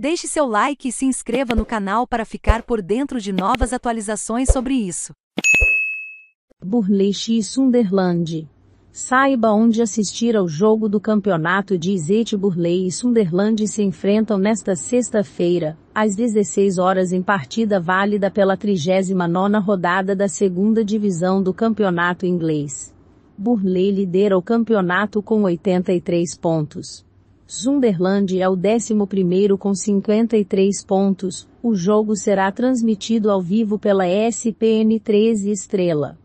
Deixe seu like e se inscreva no canal para ficar por dentro de novas atualizações sobre isso. Burlecht e Sunderland. Saiba onde assistir ao jogo do campeonato de Izete Burley e Sunderland se enfrentam nesta sexta-feira, às 16 horas em partida válida pela 39ª rodada da segunda divisão do campeonato inglês. Burley lidera o campeonato com 83 pontos. Zumberland é o 11 com 53 pontos. O jogo será transmitido ao vivo pela SPN 13 Estrela.